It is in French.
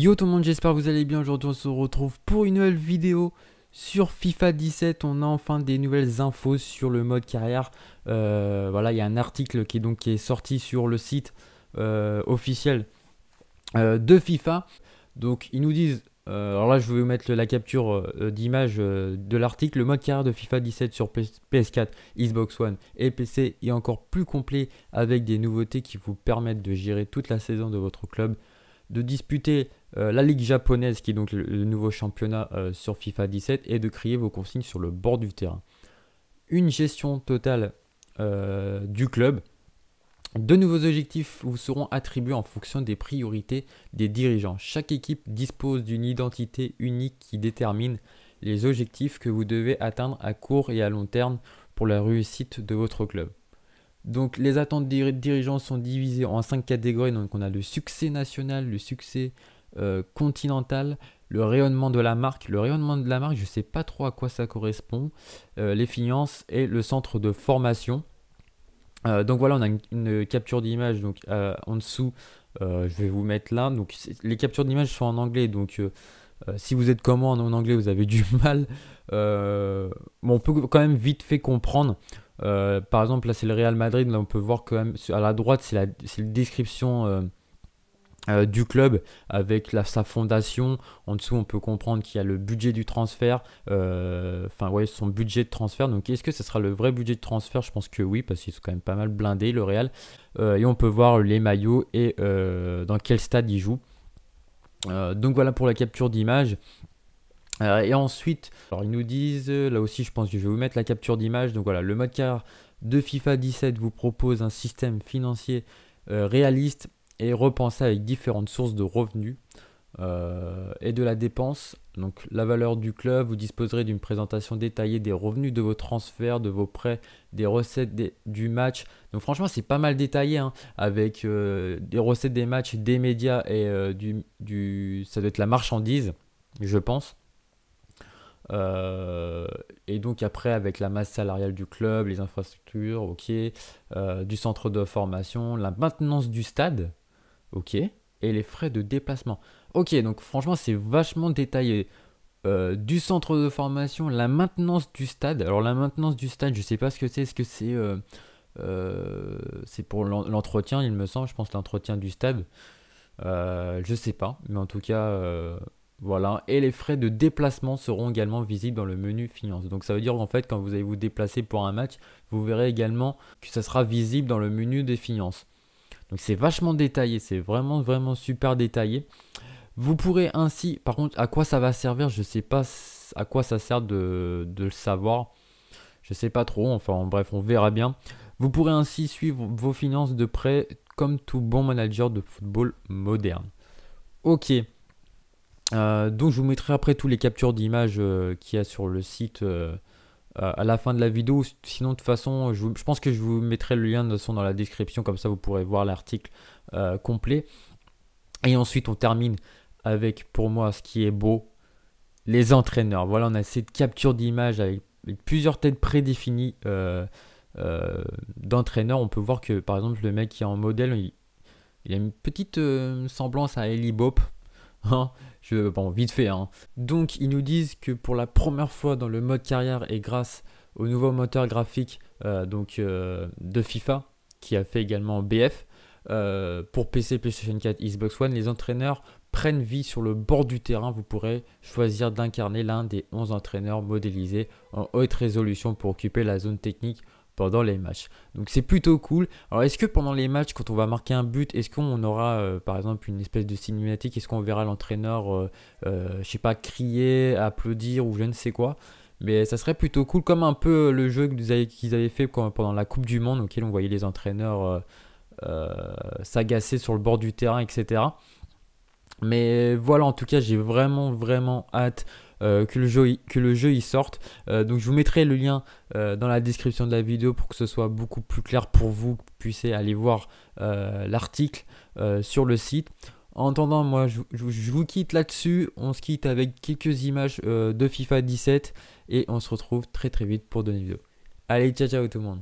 Yo tout le monde, j'espère que vous allez bien. Aujourd'hui, on se retrouve pour une nouvelle vidéo sur FIFA 17. On a enfin des nouvelles infos sur le mode carrière. Euh, voilà, il y a un article qui, donc, est sorti sur le site euh, officiel euh, de FIFA. Donc, ils nous disent. alors là, je vais vous mettre la capture d'image de l'article. Le mode carrière de FIFA 17 sur PS4, Xbox One et PC est encore plus complet avec des nouveautés qui vous permettent de gérer toute la saison de votre club, de disputer euh, la Ligue japonaise, qui est donc le, nouveau championnat euh, sur FIFA 17, est de crier vos consignes sur le bord du terrain. Une gestion totale euh, du club. De nouveaux objectifs vous seront attribués en fonction des priorités des dirigeants. Chaque équipe dispose d'une identité unique qui détermine les objectifs que vous devez atteindre à court et à long terme pour la réussite de votre club. Donc les attentes des dirigeants sont divisées en cinq catégories. Donc on a le succès national, le succès euh, Continental, le rayonnement de la marque. Le rayonnement de la marque, je ne sais pas trop à quoi ça correspond. Euh, les finances et le centre de formation. Euh, donc voilà, on a une, capture d'image donc en dessous. je vais vous mettre là. Donc les captures d'image sont en anglais, donc si vous êtes comment en anglais, vous avez du mal. on peut quand même vite fait comprendre. par exemple, là c'est le Real Madrid. Là on peut voir quand même à la droite c'est la, la description euh, du club avec la, sa fondation. En dessous, on peut comprendre qu'il y a le budget du transfert, euh, enfin ouais, son budget de transfert. Donc est-ce que ce sera le vrai budget de transfert Je pense que oui, parce qu'ils sont quand même pas mal blindés, le Real. Euh, et on peut voir les maillots et dans quel stade ils jouent. donc voilà pour la capture d'image. et ensuite, alors ils nous disent, là aussi je pense que je vais vous mettre la capture d'image. Donc voilà, le mode car de FIFA 17 vous propose un système financier réaliste et repenser avec différentes sources de revenus euh, et de la dépense. Donc la valeur du club, vous disposerez d'une présentation détaillée des revenus de vos transferts, de vos prêts, des recettes du match. Donc franchement c'est pas mal détaillé hein, avec euh, des recettes des matchs, des médias et euh, du, du, ça doit être la marchandise, je pense. et donc après avec la masse salariale du club, les infrastructures, ok, du centre de formation, la maintenance du stade, Ok. Et les frais de déplacement. Ok, donc franchement, c'est vachement détaillé. Euh, du centre de formation, la maintenance du stade. Alors la maintenance du stade, je ne sais pas ce que c'est. Est-ce que c'est euh, euh, c'est pour l'entretien, il me semble. Je pense l'entretien du stade. je ne sais pas, mais en tout cas, voilà. Et les frais de déplacement seront également visibles dans le menu finance. Donc ça veut dire qu'en fait, quand vous allez vous déplacer pour un match, vous verrez également que ça sera visible dans le menu des finances. Donc c'est vachement détaillé, c'est vraiment vraiment super détaillé. Vous pourrez ainsi, par contre, à quoi ça va servir, je sais pas à quoi ça sert de, de le savoir. Je sais pas trop, enfin bref, on verra bien. Vous pourrez ainsi suivre vos finances de près comme tout bon manager de football moderne. Ok. Euh, donc je vous mettrai après tous les captures d'images euh, qu'il y a sur le site euh, euh, à la fin de la vidéo. Sinon, de toute façon, je, pense que je vous mettrai le lien de son dans la description, comme ça vous pourrez voir l'article euh, complet. Et ensuite, on termine avec, pour moi, ce qui est beau, les entraîneurs. Voilà, on a cette capture d'image avec, plusieurs têtes prédéfinies euh, d'entraîneurs. On peut voir que, par exemple, le mec qui est en modèle, il, a une petite semblance à Ellie Bop Hein, je, bon, vite fait. Hein. Donc, ils nous disent que pour la première fois dans le mode carrière et grâce au nouveau moteur graphique euh, donc, euh, de FIFA, qui a fait également BF, euh, pour PC, PlayStation 4, Xbox One, les entraîneurs prennent vie sur le bord du terrain. Vous pourrez choisir d'incarner l'un des 11 entraîneurs modélisés en haute résolution pour occuper la zone technique pendant les matchs. Donc c'est plutôt cool. Alors est-ce que pendant les matchs, quand on va marquer un but, est-ce qu'on aura euh, par exemple une espèce de cinématique Est-ce qu'on verra l'entraîneur, euh, euh, je sais pas, crier, applaudir ou je ne sais quoi mais ça serait plutôt cool, comme un peu le jeu qu'ils avaient, avaient fait pendant la Coupe du Monde, auquel on voyait les entraîneurs s'agacer sur le bord du terrain, etc. Mais voilà, en tout cas, j'ai vraiment, vraiment hâte euh, que, le jeu, que le jeu y sorte. Euh, donc je vous mettrai le lien euh, dans la description de la vidéo pour que ce soit beaucoup plus clair pour vous, que vous puissiez aller voir l'article sur le site. En attendant, moi, je, vous quitte là-dessus. On se quitte avec quelques images de FIFA 17 et on se retrouve très très vite pour de nouvelles vidéos. Allez, ciao ciao tout le monde.